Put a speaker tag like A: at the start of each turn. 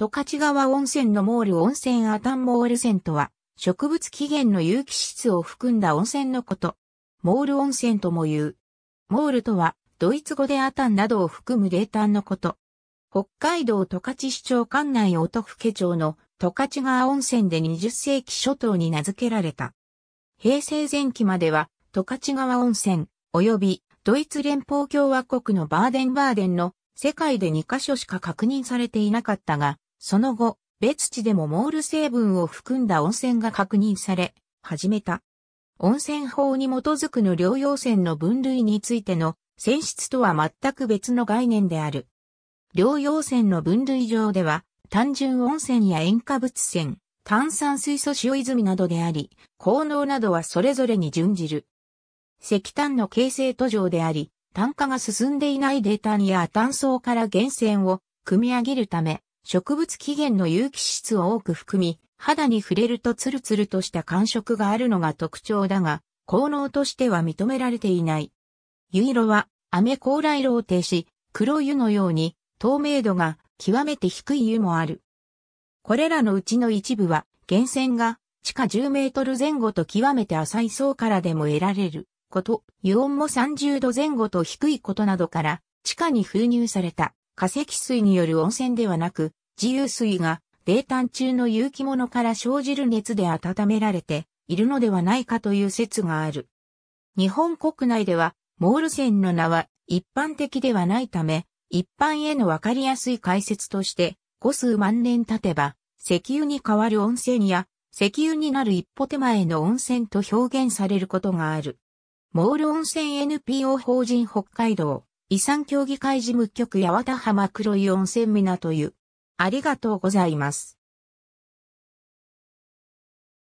A: 十勝川温泉のモール温泉アタンモール泉とは、植物起源の有機質を含んだ温泉のこと。モール温泉とも言う。モールとは、ドイツ語でアタンなどを含む冷炭のこと。北海道十勝市長管内音家町の十勝川温泉で20世紀初頭に名付けられた。平成前期までは、十勝川温泉、及びドイツ連邦共和国のバーデンバーデンの世界で2カ所しか確認されていなかったが、その後、別地でもモール成分を含んだ温泉が確認され、始めた。温泉法に基づくの療養泉の分類についての泉質とは全く別の概念である。療養泉の分類上では、単純温泉や塩化物泉、炭酸水素塩泉などであり、効能などはそれぞれに準じる。石炭の形成途上であり、炭化が進んでいないタンや炭素から源泉を組み上げるため、植物起源の有機質を多く含み、肌に触れるとツルツルとした感触があるのが特徴だが、効能としては認められていない。湯色は、アメ高麗ローし、黒湯のように、透明度が極めて低い湯もある。これらのうちの一部は、源泉が地下10メートル前後と極めて浅い層からでも得られること、湯温も30度前後と低いことなどから、地下に封入された。化石水による温泉ではなく、自由水が冷淡中の有機物から生じる熱で温められているのではないかという説がある。日本国内では、モール泉の名は一般的ではないため、一般へのわかりやすい解説として、五数万年経てば、石油に代わる温泉や、石油になる一歩手前の温泉と表現されることがある。モール温泉 NPO 法人北海道。遺産協議会事務局八幡浜黒い温泉港という。ありがとうございます。